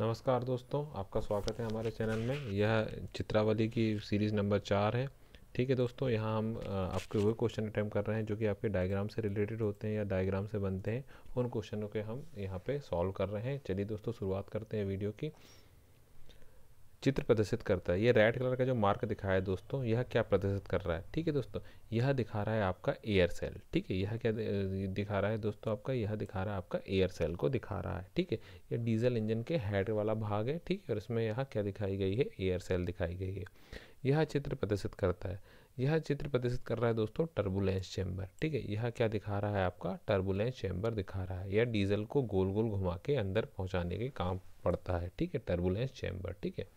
नमस्कार दोस्तों आपका स्वागत है हमारे चैनल में यह चित्रावली की सीरीज़ नंबर चार है ठीक है दोस्तों यहाँ हम आपके वो क्वेश्चन अटैम्प कर रहे हैं जो कि आपके डायग्राम से रिलेटेड होते हैं या डायग्राम से बनते हैं उन क्वेश्चनों के हम यहाँ पे सॉल्व कर रहे हैं चलिए दोस्तों शुरुआत करते हैं वीडियो की चित्र प्रदर्शित करता है ये रेड कलर का जो मार्क दिखाया है दोस्तों यह क्या प्रदर्शित कर रहा है ठीक है दोस्तों यह दिखा रहा है आपका एयर सेल ठीक है यह क्या दिखा रहा है दोस्तों आपका यह दिखा रहा है आपका एयर सेल को दिखा रहा है ठीक है यह डीजल इंजन के हेड वाला भाग है ठीक है और इसमें यह क्या दिखाई गई है एयर सेल दिखाई गई है यह चित्र प्रदर्शित करता है यह चित्र प्रदर्शित कर रहा है दोस्तों टर्बुलेंस चैम्बर ठीक है यह क्या दिखा रहा है आपका टर्बुलेंस चैम्बर दिखा रहा है यह डीजल को गोल गोल घुमा के अंदर पहुंचाने के काम पड़ता है ठीक है टर्बुलेंस चैम्बर ठीक है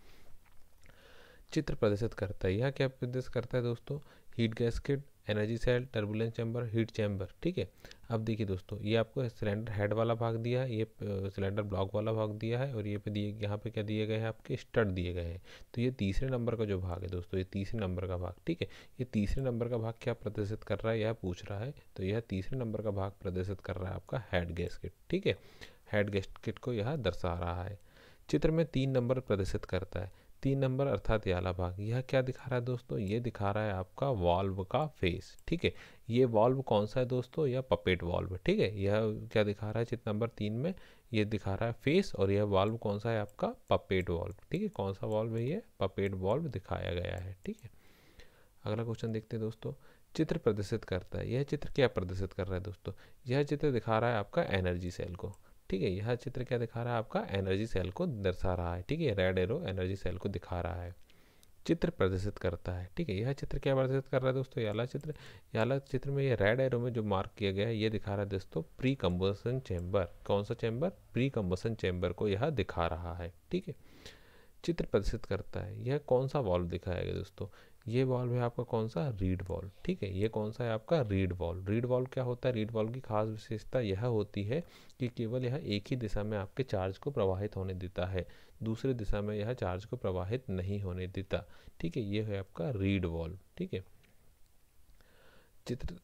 चित्र प्रदर्शित करता है यह क्या प्रदर्शित करता है दोस्तों heat gasket energy cell turbulence chamber heat chamber ठीक है अब देखिए दोस्तों ये आपको सिलेंडर हेड वाला भाग दिया है ये सिलेंडर ब्लॉक वाला भाग दिया है और ये पे दिए यहाँ पे क्या दिए गए हैं आपके स्टड दिए गए हैं तो ये तीसरे नंबर का जो भाग है दोस्तों ये तीसरे नंबर का भाग ठीक है ये तीसरे नंबर का भाग क्या प्रदर्शित कर रहा है यह पूछ रहा है तो यह तीसरे नंबर का भाग प्रदर्शित कर रहा है आपका हेड गैसकेट ठीक है हेड गैसकेट को यह दर्शा रहा है चित्र में तीन नंबर प्रदर्शित करता है तीन नंबर अर्थात याला भाग यह क्या दिखा रहा है दोस्तों ये दिखा रहा है आपका वॉल्व का फेस ठीक है ये वॉल्व कौन सा है दोस्तों यह पपेट वॉल्व ठीक है यह क्या दिखा रहा है चित्र नंबर तीन में ये दिखा रहा है फेस और यह वॉल्व कौन सा है आपका पपेट वॉल्व ठीक है कौन सा वॉल्व है ये पपेट वॉल्व दिखाया गया है ठीक है अगला क्वेश्चन देखते हैं दोस्तों चित्र प्रदर्शित करता है यह चित्र क्या प्रदर्शित कर रहा है दोस्तों यह चित्र दिखा रहा है आपका एनर्जी सेल को ठीक है यह चित्र क्या दिखा रहा है आपका एनर्जी सेल को दर्शा रहा है ठीक है रेड एरो एनर्जी सेल को दिखा रहा है चित्र प्रदर्शित करता है ठीक है यह चित्र क्या प्रदर्शित कर रहा है दोस्तों याला चित्र याला चित्र में ये रेड एरो में जो मार्क किया गया है ये दिखा रहा है दोस्तों प्री कम्बसन चैम्बर कौन सा चैम्बर प्री कम्बसन चैम्बर को यह दिखा रहा है ठीक है चित्र प्रदर्शित करता है यह कौन सा वॉल्व दिखाया गया दोस्तों ये वॉल्व है आपका कौन सा रीड वॉल्व ठीक है ये कौन सा है आपका रीड वॉल्व रीड वॉल्व क्या होता है रीड वॉल्व की खास विशेषता यह होती है कि केवल यह एक ही दिशा में आपके चार्ज को प्रवाहित होने देता है दूसरे दिशा में यह चार्ज को प्रवाहित नहीं होने देता ठीक है ये है आपका रीड वॉल्व ठीक है चित्र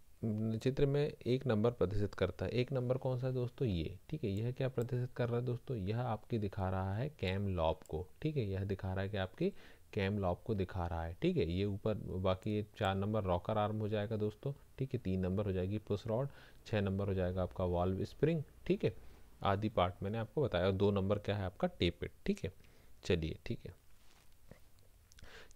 चित्र में एक नंबर प्रदर्शित करता है एक नंबर कौन सा है दोस्तों ये ठीक है यह क्या प्रदर्शित कर रहा है दोस्तों यह आपकी दिखा रहा है कैम लॉब को ठीक है यह दिखा रहा है कि आपकी कैम लॉब को दिखा रहा है ठीक है ये ऊपर बाकी ये चार नंबर रॉकर आर्म हो जाएगा दोस्तों ठीक है तीन नंबर हो जाएगी पुश रॉड छः नंबर हो जाएगा आपका वॉल्व स्प्रिंग ठीक है आदि पार्ट मैंने आपको बताया दो नंबर क्या है आपका टेपेड ठीक है चलिए ठीक है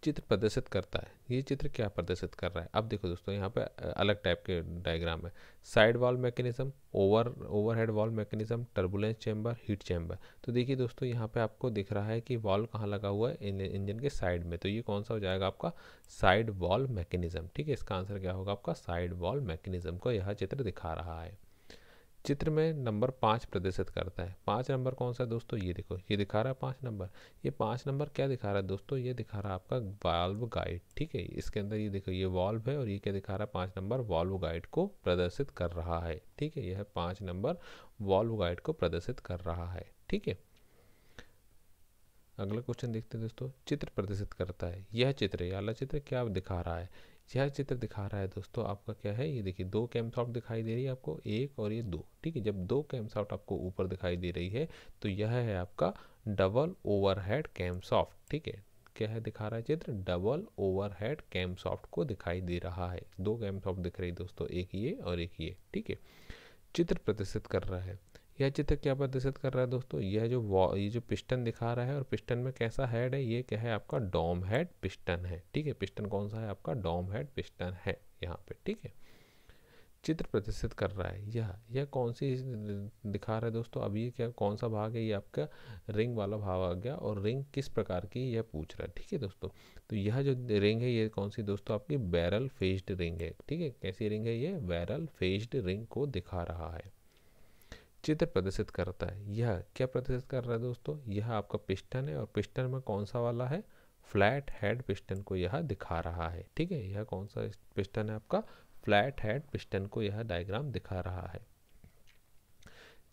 चित्र प्रदर्शित करता है ये चित्र क्या प्रदर्शित कर रहा है अब देखो दोस्तों यहाँ पे अलग टाइप के डायग्राम है side valve mechanism over overhead valve mechanism turbulence chamber heat chamber तो देखिए दोस्तों यहाँ पे आपको दिख रहा है कि वॉल कहाँ लगा हुआ है इंजन के साइड में तो ये कौन सा हो जाएगा आपका साइड वॉल मैकेनिज्म ठीक है इसका आंसर क्या होगा आपका साइड वॉल मैकेनिज्म को यह चित्र दिखा रहा है चित्र में नंबर पाँच प्रदर्शित करता है पाँच नंबर कौन सा है दोस्तों ये देखो ये दिखा रहा है पाँच नंबर ये पाँच नंबर क्या दिखा रहा है दोस्तों ये दिखा रहा है आपका वाल्व गाइड ठीक है इसके अंदर ये देखो ये वाल्व है और ये क्या दिखा रहा है पाँच नंबर वाल्व गाइड को प्रदर्शित कर रहा है ठीक है यह पाँच नंबर वाल्व गाइड को प्रदर्शित कर रहा है ठीक है अगला क्वेश्चन देखते हैं दोस्तों चित्र प्रदर्शित करता है यह चित्र यह अगला चित्र क्या दिखा रहा है यह चित्र दिखा रहा है दोस्तों आपका क्या है ये देखिए दो कैम्पसाउट दिखाई दे रही है आपको एक और ये दो ठीक है जब दो सॉफ्ट आपको ऊपर दिखाई दे रही है तो यह है आपका डबल ओवरहेड सॉफ्ट ठीक है क्या है दिखा रहा है चित्र डबल ओवरहेड सॉफ्ट को दिखाई दे रहा है दो कैम सॉफ्ट दिख रही है दोस्तों एक ये और एक ये ठीक है चित्र प्रदर्शित कर रहा है यह चित्र क्या प्रदर्शित कर रहा है दोस्तों यह जो वॉ ये जो पिस्टन दिखा रहा है और पिस्टन में कैसा हेड है ये क्या है आपका डॉम हेड पिस्टन है ठीक है पिस्टन कौन सा है आपका डॉम हेड पिस्टन है यहाँ पे ठीक है चित्र प्रदर्शित कर रहा है यह यह कौन सी दिखा रहा है दोस्तों अब ये क्या कौन सा भाग है ये आपका रिंग वाला भाग आ गया और रिंग किस प्रकार की यह पूछ रहा है ठीक है दोस्तों तो यह जो रिंग है ये कौन सी दोस्तों आपकी बैरल फेस्ड रिंग है ठीक है कैसी रिंग है ये बैरल फेस्ड रिंग को दिखा रहा है चित्र प्रदर्शित करता है यह क्या प्रदर्शित कर रहा है दोस्तों यह आपका पिस्टन है और पिस्टन में कौन सा वाला है फ्लैट हेड पिस्टन को यह दिखा रहा है ठीक है यह कौन सा पिस्टन है आपका फ्लैट हेड पिस्टन को यह डायग्राम दिखा रहा है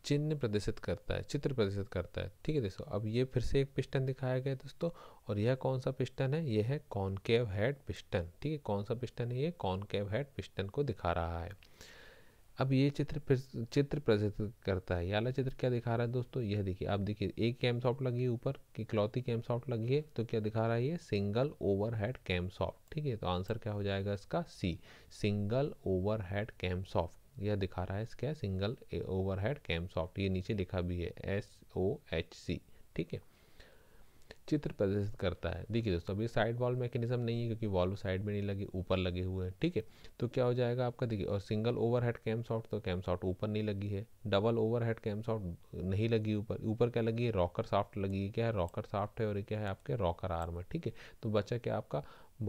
चिन्ह प्रदर्शित करता है चित्र प्रदर्शित करता है ठीक है दोस्तों अब ये फिर से एक पिस्टन दिखाया गया दोस्तों और यह कौन सा पिस्टन है यह है कॉनकेव हेड पिस्टन ठीक है कौन सा पिस्टन है ये कॉनकेव हेड पिस्टन को दिखा रहा है अब ये चित्र फिर चित्र प्रदर्शित करता है याला चित्र क्या दिखा रहा है दोस्तों यह देखिए आप देखिए एक कैम सॉफ्ट लगी है ऊपर की क्लॉथी कैम सॉफ्ट लगी है तो क्या दिखा रहा है ये single overhead camshaft ठीक है तो आंसर क्या हो जाएगा इसका C single overhead camshaft यह दिखा रहा है इसका single overhead camshaft ये नीचे लिखा भी है एस ओ एच सी ठीक है चित्र प्रदर्शित करता है देखिए दोस्तों अभी साइड वॉल मैकेनिज्म नहीं है क्योंकि वॉल्व साइड में नहीं लगे ऊपर लगे हुए हैं ठीक है तो क्या हो जाएगा आपका देखिए और single overhead camshaft तो कैम सॉफ्ट ऊपर नहीं लगी है double overhead camshaft नहीं लगी ऊपर ऊपर क्या लगी है रॉकर साफ्ट लगी है क्या है रॉकर साफ्ट है और क्या है आपके रॉकर आर्म है ठीक है तो बचा क्या आपका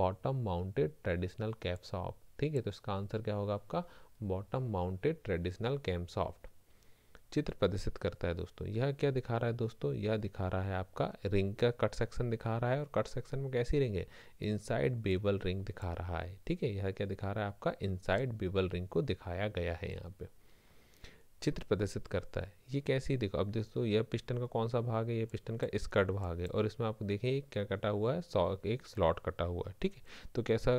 bottom mounted traditional camshaft ठीक है तो इसका आंसर क्या होगा आपका bottom mounted traditional camshaft चित्र प्रदर्शित करता है दोस्तों यह क्या दिखा रहा है दोस्तों यह दिखा रहा है आपका रिंग का कट सेक्शन दिखा रहा है और कट सेक्शन में कैसी रिंग है इनसाइड बेबल रिंग दिखा रहा है ठीक है यह क्या दिखा रहा है आपका इनसाइड बेबल रिंग को दिखाया गया है यहाँ पे चित्र प्रदर्शित करता है ये कैसे देखो अब दोस्तों यह पिस्टन का कौन सा भाग है यह पिस्टन का स्कर्ट भाग है और इसमें आप देखें क्या कटा हुआ है एक स्लॉट कटा हुआ है ठीक है तो कैसा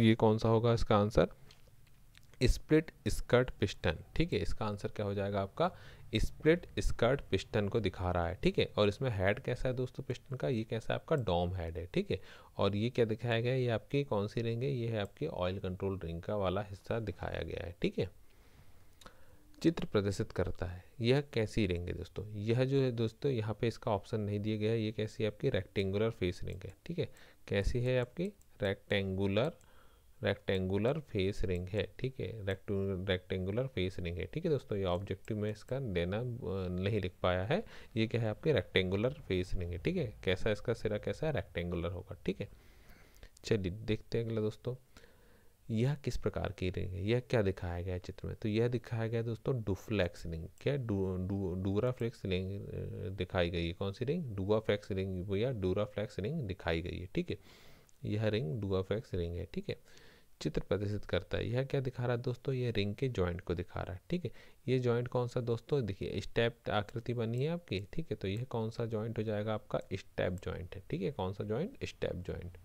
ये कौन सा होगा इसका आंसर स्प्लिट स्कर्ट पिस्टन ठीक है इसका आंसर क्या हो जाएगा आपका स्प्लिट स्कर्ट पिस्टन को दिखा रहा है ठीक है और इसमें हेड कैसा है दोस्तों पिस्टन का ये कैसा है आपका डोम हेड है ठीक है और ये क्या दिखाया गया है ये आपकी कौन सी रिंग है ये है आपकी ऑयल कंट्रोल रिंग का वाला हिस्सा दिखाया गया है ठीक है चित्र प्रदर्शित करता है यह कैसी रिंग है दोस्तों यह जो है दोस्तों यहाँ पे इसका ऑप्शन नहीं दिया गया है ये कैसी है आपकी रेक्टेंगुलर फेस रिंग है ठीक है कैसी है आपकी रेक्टेंगुलर रेक्टेंगुलर फेस रिंग है ठीक है रेक्टेंगुलर फेस रिंग है ठीक है दोस्तों ये ऑब्जेक्टिव में इसका देना नहीं लिख पाया है ये क्या है आपके रेक्टेंगुलर फेस रिंग है ठीक है कैसा इसका सिरा कैसा है रेक्टेंगुलर होगा ठीक है चलिए देखते हैं अगला दोस्तों यह किस प्रकार की रिंग है यह क्या दिखाया गया है चित्र में तो यह दिखाया गया दोस्तों डुफ्लेक्स रिंग क्या डूराफ्लेक्स रिंग दिखाई गई है कौन सी रिंग डुआफ्लेक्स रिंग या डूराफ्लेक्स रिंग दिखाई गई है ठीक है यह रिंग डुआफ्लेक्स रिंग है ठीक है चित्र प्रदर्शित करता है यह क्या दिखा रहा है दोस्तों ये रिंग के जॉइंट को दिखा रहा है ठीक है ये जॉइंट कौन सा दोस्तों देखिए स्टेप आकृति बनी है आपकी ठीक है तो यह कौन सा जॉइंट हो जाएगा आपका स्टेप जॉइंट है ठीक है कौन सा जॉइंट स्टेप जॉइंट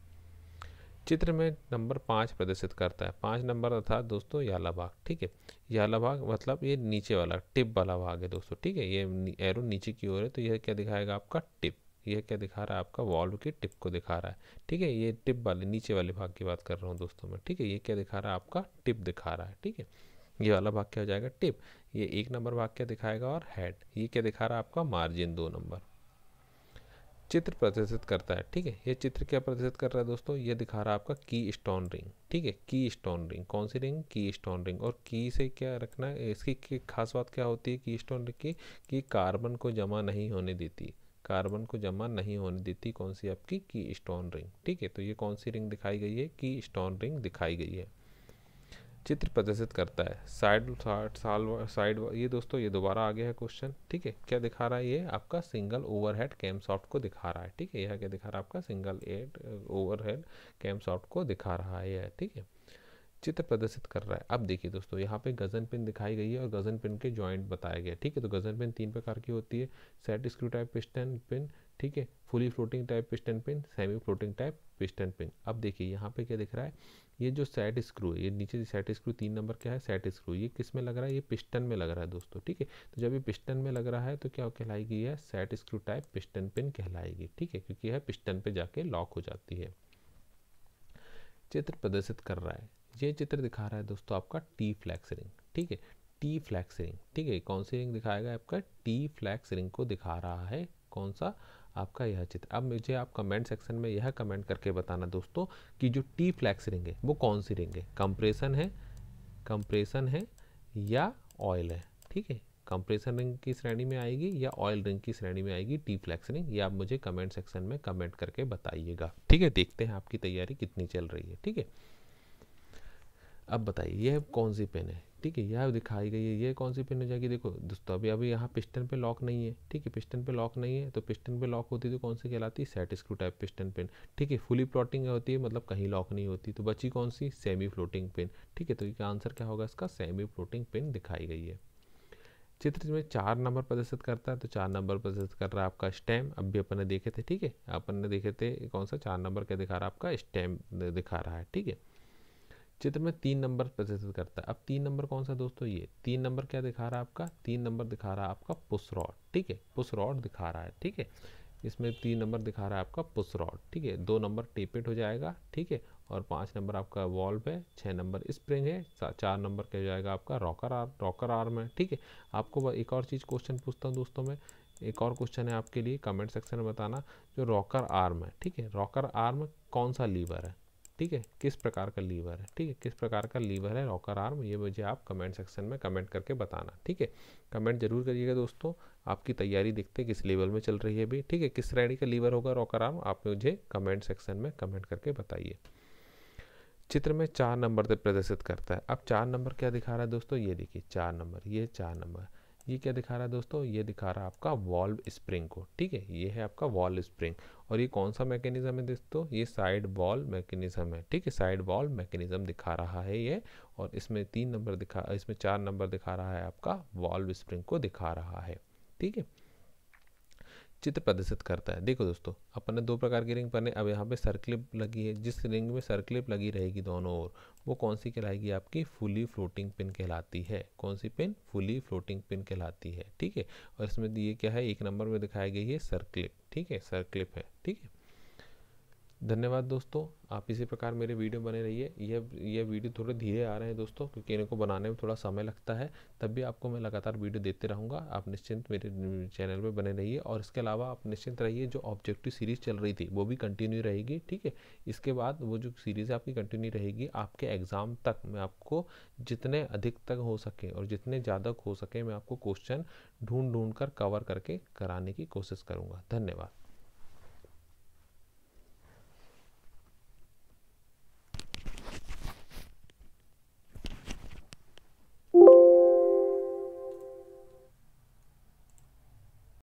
चित्र में नंबर पाँच प्रदर्शित करता है पाँच नंबर अर्थात दोस्तों याला भाग ठीक है याला भाग मतलब ये नीचे वाला टिप वाला भाग है दोस्तों ठीक है ये एरो नीचे की ओर है तो यह क्या दिखाएगा आपका टिप ये क्या दिखा रहा है आपका वॉल्व की टिप को दिखा रहा है ठीक है ये टिप वाले नीचे वाले भाग की बात कर रहा हूँ दोस्तों मैं ठीक है ये क्या दिखा रहा है आपका टिप दिखा रहा है ठीक है ये वाला भाग क्या हो जाएगा टिप ये एक नंबर भाग क्या दिखाएगा और हेड ये क्या दिखा रहा है आपका मार्जिन दो नंबर चित्र प्रदर्शित करता है ठीक है ये चित्र क्या प्रदर्शित कर रहा है दोस्तों ये दिखा रहा है आपका की स्टोन रिंग ठीक है की स्टोन रिंग कौन सी रिंग की स्टोन रिंग और की से क्या रखना है इसकी खास बात क्या होती है की स्टोन रिंग की कि कार्बन को जमा नहीं होने देती कार्बन को जमा नहीं होने देती कौन सी आपकी की स्टोन रिंग ठीक है तो ये कौन सी रिंग दिखाई गई है की स्टोन रिंग दिखाई गई है चित्र प्रदर्शित करता है साइड साल साइड ये दोस्तों ये दोबारा आ गया है क्वेश्चन ठीक है क्या दिखा रहा है ये आपका सिंगल ओवरहेड कैम सॉफ्ट को दिखा रहा है ठीक है यह क्या दिखा रहा है आपका सिंगल एड ओवरहेड कैम सॉफ्ट को दिखा रहा है यह ठीक है चित्र प्रदर्शित कर रहा है अब देखिए दोस्तों यहाँ पे गजन पिन दिखाई गई है और गजन पिन के जॉइंट बताया गया ठीक है तो गजन पिन तीन प्रकार की होती है set screw type piston pin ठीक है fully floating type piston pin semi floating type piston pin अब देखिए यहाँ पे क्या दिख रहा है ये जो सेट स्क्रू है ये नीचे सेट स्क्रू तीन नंबर क्या है सेट स्क्रू ये किस में लग रहा है ये पिस्टन में लग रहा है दोस्तों ठीक है तो जब ये पिस्टन में लग रहा है तो क्या कहलाएगी है set screw type piston pin कहलाएगी ठीक है क्योंकि यह पिस्टन पे जाके लॉक हो जाती है चित्र प्रदर्शित कर रहा है ये चित्र दिखा रहा है दोस्तों आपका टी फ्लैक्स रिंग ठीक है टी फ्लैक्स रिंग ठीक है कौन सी रिंग दिखाएगा आपका टी फ्लैक्स रिंग को दिखा रहा है कौन सा आपका यह चित्र अब मुझे आप कमेंट सेक्शन में यह कमेंट करके बताना दोस्तों कि जो टी फ्लैक्स रिंग है वो कौन सी रिंग है कंप्रेशन है कंप्रेशन है या ऑयल है ठीक है कंप्रेशन रिंग की श्रेणी में आएगी या ऑयल रिंग की श्रेणी में आएगी टी फ्लैक्स रिंग ये आप मुझे कमेंट सेक्शन में कमेंट करके बताइएगा ठीक है देखते हैं आपकी तैयारी कितनी चल रही है ठीक है अब बताइए यह कौन सी पेन है ठीक है यह दिखाई गई है ये कौन सी पेन हो जाएगी देखो दोस्तों अभी अभी यहाँ पिस्टन पे लॉक नहीं है ठीक है पिस्टन पे लॉक नहीं है तो पिस्टन पे लॉक होती तो कौन सी कहलाती है set screw type piston pin ठीक है फुली प्लॉटिंग होती है मतलब कहीं लॉक नहीं होती तो बची कौन सी सेमी फ्लोटिंग पेन ठीक है तो इसका आंसर क्या होगा इसका सेमी फ्लोटिंग पेन दिखाई गई है चित्र में चार नंबर प्रदर्शित करता है तो चार नंबर प्रदर्शित कर रहा है आपका स्टैम अब भी अपन ने देखे थे ठीक है अपन ने देखे थे कौन सा चार नंबर क्या दिखा रहा है आपका स्टैम दिखा रहा है ठीक है चित्र में तीन नंबर प्रदर्शित करता है अब तीन नंबर कौन सा दोस्तों ये तीन नंबर क्या दिखा रहा है आपका तीन नंबर दिखा रहा है आपका पुसरॉड ठीक है पुसरॉड दिखा रहा है ठीक है इसमें तीन नंबर दिखा रहा है आपका पुसरॉड ठीक है दो नंबर टेपेट हो जाएगा ठीक है और पाँच नंबर आपका वॉल्व है छः नंबर स्प्रिंग है चार नंबर क्या हो जाएगा आपका रॉकर आर्म रॉकर आर्म है ठीक है आपको एक और चीज़ क्वेश्चन पूछता हूँ दोस्तों मैं एक और क्वेश्चन है आपके लिए कमेंट सेक्शन में बताना जो रॉकर आर्म है ठीक है रॉकर आर्म कौन सा लीवर है ठीक है किस प्रकार का लीवर है ठीक है किस प्रकार का लीवर है रॉकर आर्म ये मुझे आप कमेंट सेक्शन में कमेंट करके बताना ठीक है कमेंट जरूर करिएगा दोस्तों आपकी तैयारी देखते हैं किस लेवल में चल रही है अभी ठीक है किस श्रेणी का लीवर होगा रॉकर आर्म आप मुझे कमेंट सेक्शन में कमेंट करके बताइए चित्र में चार नंबर प्रदर्शित करता है अब चार नंबर क्या दिखा रहा है दोस्तों ये देखिए चार नंबर ये चार नंबर ये क्या दिखा रहा है दोस्तों ये दिखा रहा है आपका वॉल्व स्प्रिंग को ठीक है ये है आपका वॉल्व स्प्रिंग और ये कौन सा मैकेनिज्म है दोस्तों ये साइड वॉल मैकेनिज्म है ठीक है साइड वॉल मैकेनिज्म दिखा रहा है ये और इसमें तीन नंबर दिखा इसमें चार नंबर दिखा रहा है आपका वॉल्व स्प्रिंग को दिखा रहा है ठीक है चित्र प्रदर्शित करता है देखो दोस्तों अपन ने दो प्रकार की रिंग पहने अब यहाँ पे सर्कलिप लगी है जिस रिंग में सर्कलिप लगी रहेगी दोनों ओर वो कौन सी कहलाएगी आपकी फुली फ्लोटिंग पिन कहलाती है कौन सी पिन फुली फ्लोटिंग पिन कहलाती है ठीक है और इसमें ये क्या है एक नंबर में दिखाई गई है सर्कलिप ठीक है सर्कलिप है ठीक है धन्यवाद दोस्तों आप इसी प्रकार मेरे वीडियो बने रहिए यह यह वीडियो थोड़े धीरे आ रहे हैं दोस्तों क्योंकि इनको बनाने में थोड़ा समय लगता है तब भी आपको मैं लगातार वीडियो देते रहूँगा आप निश्चिंत मेरे चैनल पर बने रहिए और इसके अलावा आप निश्चिंत रहिए जो ऑब्जेक्टिव सीरीज़ चल रही थी वो भी कंटिन्यू रहेगी ठीक है इसके बाद वो जो सीरीज़ आपकी कंटिन्यू रहेगी आपके एग्ज़ाम तक मैं आपको जितने अधिक तक हो सके और जितने ज़्यादा हो सके मैं आपको क्वेश्चन ढूंढ ढूंढ कर कवर करके कराने की कोशिश करूँगा धन्यवाद